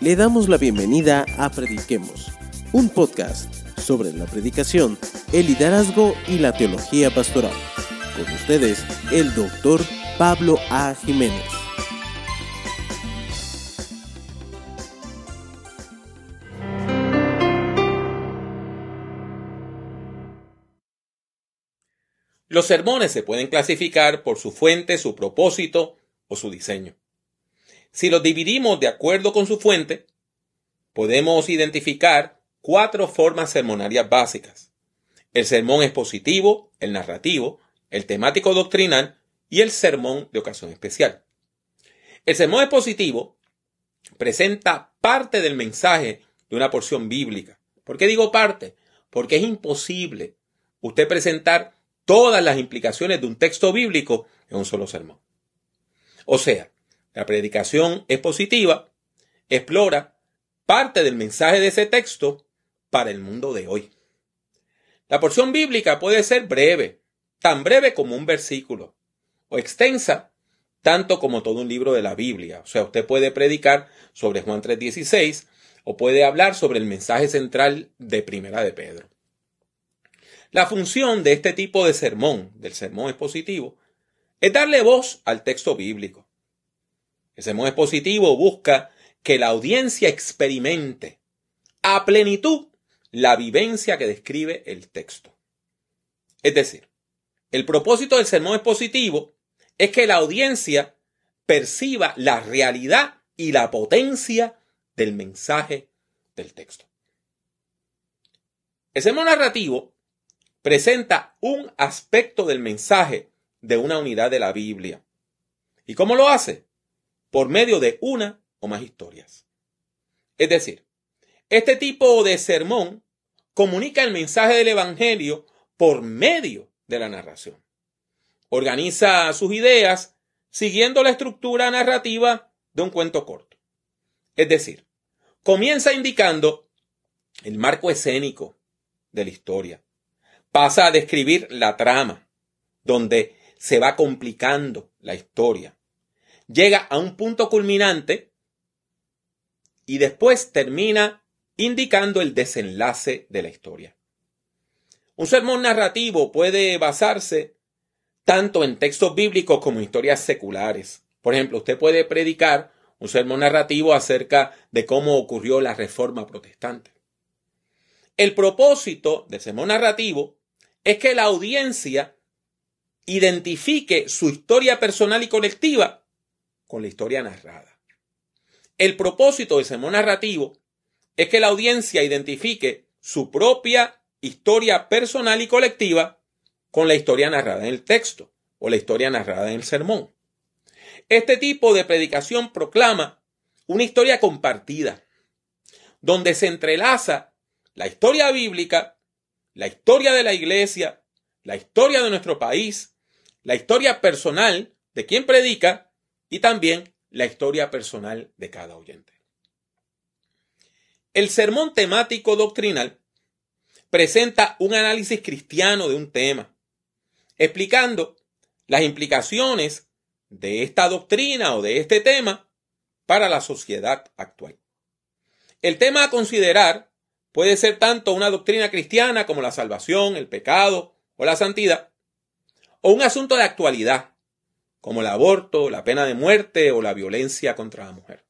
le damos la bienvenida a Prediquemos, un podcast sobre la predicación, el liderazgo y la teología pastoral. Con ustedes, el doctor Pablo A. Jiménez. Los sermones se pueden clasificar por su fuente, su propósito o su diseño. Si los dividimos de acuerdo con su fuente, podemos identificar cuatro formas sermonarias básicas. El sermón expositivo, el narrativo, el temático doctrinal y el sermón de ocasión especial. El sermón expositivo presenta parte del mensaje de una porción bíblica. ¿Por qué digo parte? Porque es imposible usted presentar todas las implicaciones de un texto bíblico en un solo sermón. O sea, la predicación expositiva explora parte del mensaje de ese texto para el mundo de hoy. La porción bíblica puede ser breve, tan breve como un versículo, o extensa, tanto como todo un libro de la Biblia. O sea, usted puede predicar sobre Juan 3.16 o puede hablar sobre el mensaje central de Primera de Pedro. La función de este tipo de sermón, del sermón expositivo, es darle voz al texto bíblico. El sermón expositivo busca que la audiencia experimente a plenitud la vivencia que describe el texto. Es decir, el propósito del sermón expositivo es que la audiencia perciba la realidad y la potencia del mensaje del texto. El sermón narrativo presenta un aspecto del mensaje de una unidad de la Biblia. ¿Y cómo lo hace? por medio de una o más historias. Es decir, este tipo de sermón comunica el mensaje del Evangelio por medio de la narración. Organiza sus ideas siguiendo la estructura narrativa de un cuento corto. Es decir, comienza indicando el marco escénico de la historia. Pasa a describir la trama, donde se va complicando la historia llega a un punto culminante y después termina indicando el desenlace de la historia. Un sermón narrativo puede basarse tanto en textos bíblicos como en historias seculares. Por ejemplo, usted puede predicar un sermón narrativo acerca de cómo ocurrió la reforma protestante. El propósito del sermón narrativo es que la audiencia identifique su historia personal y colectiva con la historia narrada. El propósito del sermón narrativo es que la audiencia identifique su propia historia personal y colectiva con la historia narrada en el texto o la historia narrada en el sermón. Este tipo de predicación proclama una historia compartida, donde se entrelaza la historia bíblica, la historia de la iglesia, la historia de nuestro país, la historia personal de quien predica y también la historia personal de cada oyente. El sermón temático doctrinal presenta un análisis cristiano de un tema, explicando las implicaciones de esta doctrina o de este tema para la sociedad actual. El tema a considerar puede ser tanto una doctrina cristiana como la salvación, el pecado o la santidad, o un asunto de actualidad, como el aborto, la pena de muerte o la violencia contra la mujer.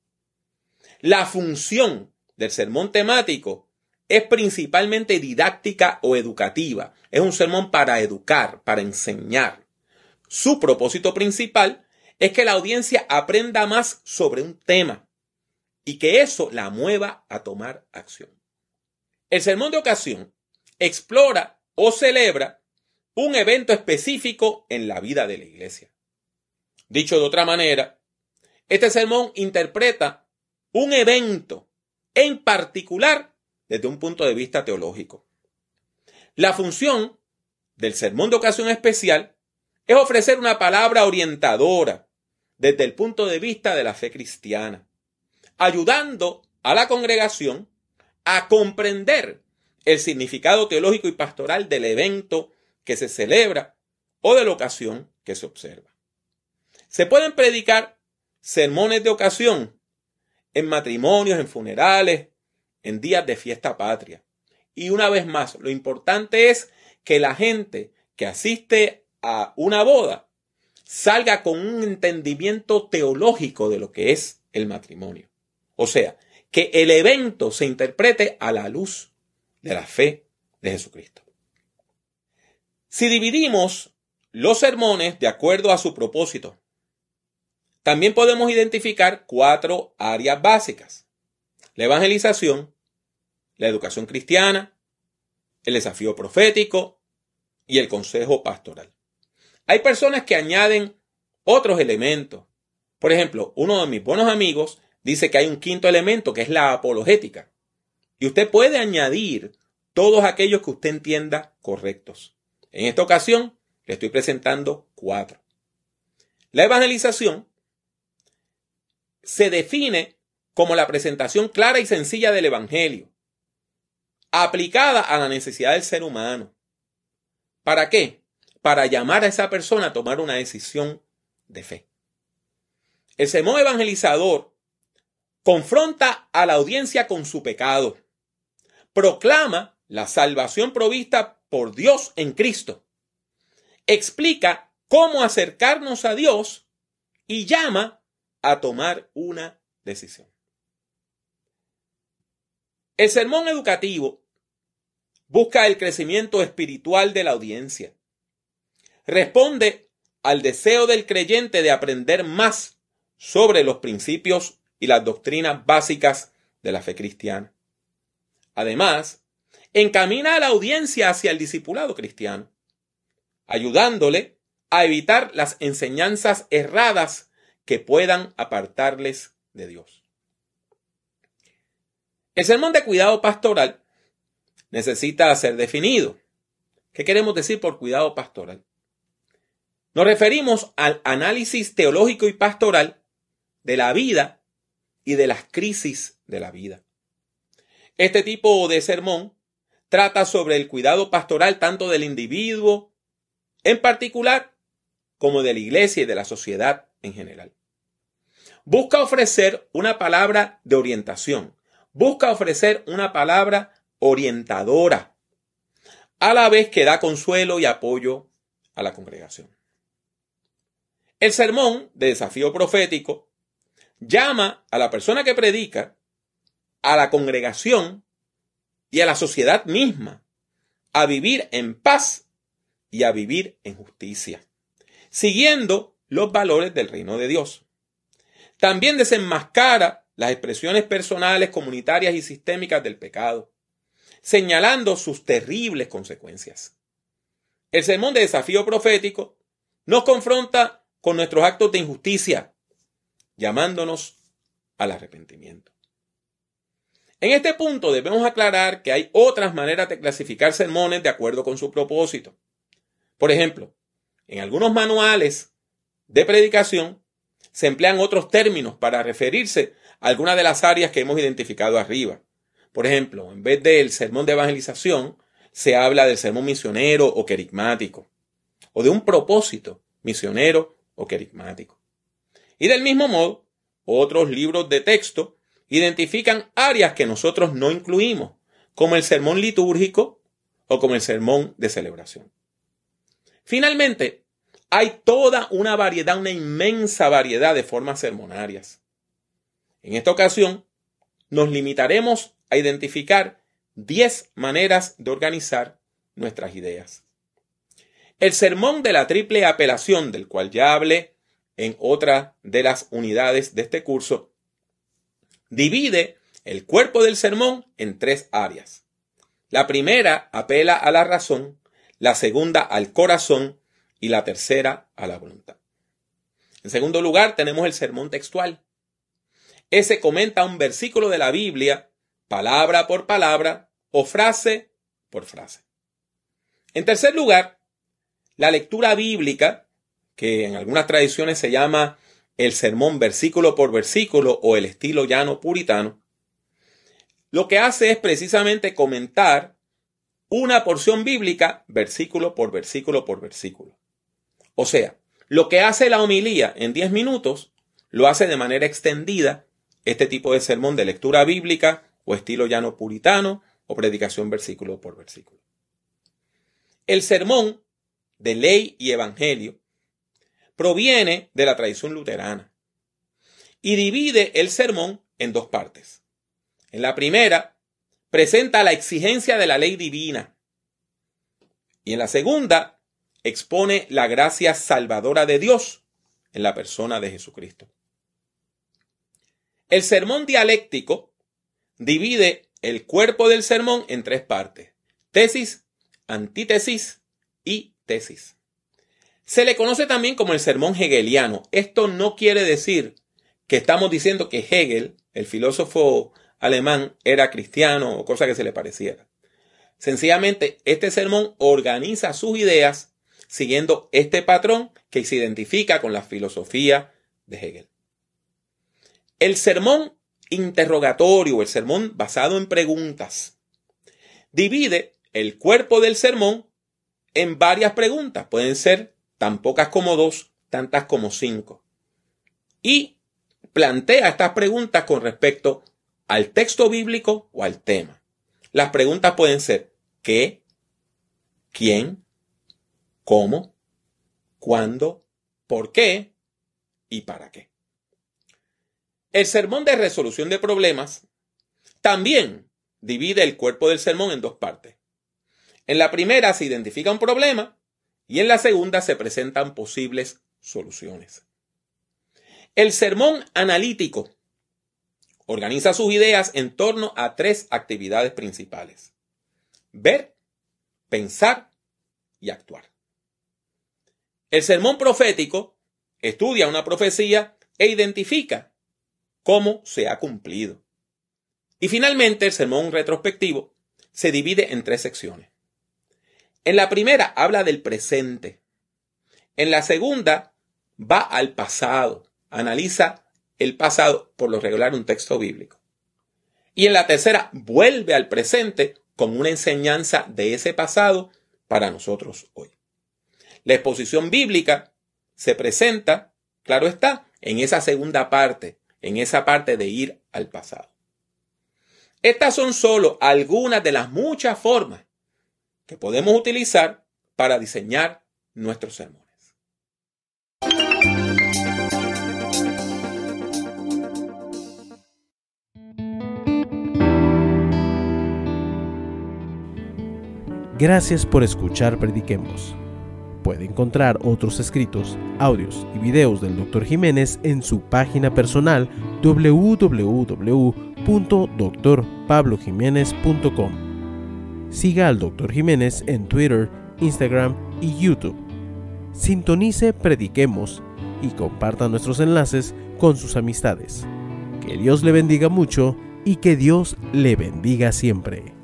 La función del sermón temático es principalmente didáctica o educativa. Es un sermón para educar, para enseñar. Su propósito principal es que la audiencia aprenda más sobre un tema y que eso la mueva a tomar acción. El sermón de ocasión explora o celebra un evento específico en la vida de la iglesia. Dicho de otra manera, este sermón interpreta un evento en particular desde un punto de vista teológico. La función del sermón de ocasión especial es ofrecer una palabra orientadora desde el punto de vista de la fe cristiana, ayudando a la congregación a comprender el significado teológico y pastoral del evento que se celebra o de la ocasión que se observa. Se pueden predicar sermones de ocasión en matrimonios, en funerales, en días de fiesta patria. Y una vez más, lo importante es que la gente que asiste a una boda salga con un entendimiento teológico de lo que es el matrimonio. O sea, que el evento se interprete a la luz de la fe de Jesucristo. Si dividimos los sermones de acuerdo a su propósito, también podemos identificar cuatro áreas básicas. La evangelización, la educación cristiana, el desafío profético y el consejo pastoral. Hay personas que añaden otros elementos. Por ejemplo, uno de mis buenos amigos dice que hay un quinto elemento que es la apologética. Y usted puede añadir todos aquellos que usted entienda correctos. En esta ocasión le estoy presentando cuatro. La evangelización se define como la presentación clara y sencilla del Evangelio, aplicada a la necesidad del ser humano. ¿Para qué? Para llamar a esa persona a tomar una decisión de fe. El sermón evangelizador confronta a la audiencia con su pecado, proclama la salvación provista por Dios en Cristo, explica cómo acercarnos a Dios y llama a tomar una decisión. El sermón educativo busca el crecimiento espiritual de la audiencia. Responde al deseo del creyente de aprender más sobre los principios y las doctrinas básicas de la fe cristiana. Además, encamina a la audiencia hacia el discipulado cristiano, ayudándole a evitar las enseñanzas erradas que puedan apartarles de Dios. El sermón de cuidado pastoral necesita ser definido. ¿Qué queremos decir por cuidado pastoral? Nos referimos al análisis teológico y pastoral de la vida y de las crisis de la vida. Este tipo de sermón trata sobre el cuidado pastoral tanto del individuo en particular como de la iglesia y de la sociedad en general busca ofrecer una palabra de orientación, busca ofrecer una palabra orientadora, a la vez que da consuelo y apoyo a la congregación. El sermón de desafío profético llama a la persona que predica, a la congregación y a la sociedad misma a vivir en paz y a vivir en justicia, siguiendo los valores del reino de Dios. También desenmascara las expresiones personales, comunitarias y sistémicas del pecado, señalando sus terribles consecuencias. El sermón de desafío profético nos confronta con nuestros actos de injusticia, llamándonos al arrepentimiento. En este punto debemos aclarar que hay otras maneras de clasificar sermones de acuerdo con su propósito. Por ejemplo, en algunos manuales de predicación se emplean otros términos para referirse a algunas de las áreas que hemos identificado arriba. Por ejemplo, en vez del sermón de evangelización, se habla del sermón misionero o querigmático, o de un propósito misionero o querigmático. Y del mismo modo, otros libros de texto identifican áreas que nosotros no incluimos, como el sermón litúrgico o como el sermón de celebración. Finalmente, hay toda una variedad, una inmensa variedad de formas sermonarias. En esta ocasión, nos limitaremos a identificar 10 maneras de organizar nuestras ideas. El sermón de la triple apelación, del cual ya hablé en otra de las unidades de este curso, divide el cuerpo del sermón en tres áreas. La primera apela a la razón, la segunda al corazón y la tercera a la voluntad. En segundo lugar, tenemos el sermón textual. Ese comenta un versículo de la Biblia, palabra por palabra o frase por frase. En tercer lugar, la lectura bíblica, que en algunas tradiciones se llama el sermón versículo por versículo o el estilo llano puritano, lo que hace es precisamente comentar una porción bíblica versículo por versículo por versículo. O sea, lo que hace la homilía en 10 minutos, lo hace de manera extendida este tipo de sermón de lectura bíblica o estilo llano puritano o predicación versículo por versículo. El sermón de ley y evangelio proviene de la tradición luterana y divide el sermón en dos partes. En la primera, presenta la exigencia de la ley divina y en la segunda, expone la gracia salvadora de Dios en la persona de Jesucristo. El sermón dialéctico divide el cuerpo del sermón en tres partes, tesis, antítesis y tesis. Se le conoce también como el sermón hegeliano. Esto no quiere decir que estamos diciendo que Hegel, el filósofo alemán, era cristiano o cosa que se le pareciera. Sencillamente, este sermón organiza sus ideas siguiendo este patrón que se identifica con la filosofía de Hegel. El sermón interrogatorio, el sermón basado en preguntas, divide el cuerpo del sermón en varias preguntas, pueden ser tan pocas como dos, tantas como cinco. Y plantea estas preguntas con respecto al texto bíblico o al tema. Las preguntas pueden ser ¿qué? ¿quién? cómo, cuándo, por qué y para qué. El sermón de resolución de problemas también divide el cuerpo del sermón en dos partes. En la primera se identifica un problema y en la segunda se presentan posibles soluciones. El sermón analítico organiza sus ideas en torno a tres actividades principales. Ver, pensar y actuar. El sermón profético estudia una profecía e identifica cómo se ha cumplido. Y finalmente, el sermón retrospectivo se divide en tres secciones. En la primera habla del presente. En la segunda va al pasado, analiza el pasado, por lo regular un texto bíblico. Y en la tercera vuelve al presente con una enseñanza de ese pasado para nosotros hoy. La exposición bíblica se presenta, claro está, en esa segunda parte, en esa parte de ir al pasado. Estas son solo algunas de las muchas formas que podemos utilizar para diseñar nuestros sermones. Gracias por escuchar Prediquemos. Puede encontrar otros escritos, audios y videos del Dr. Jiménez en su página personal www.drpablojiménez.com. Siga al Dr. Jiménez en Twitter, Instagram y YouTube. Sintonice Prediquemos y comparta nuestros enlaces con sus amistades. Que Dios le bendiga mucho y que Dios le bendiga siempre.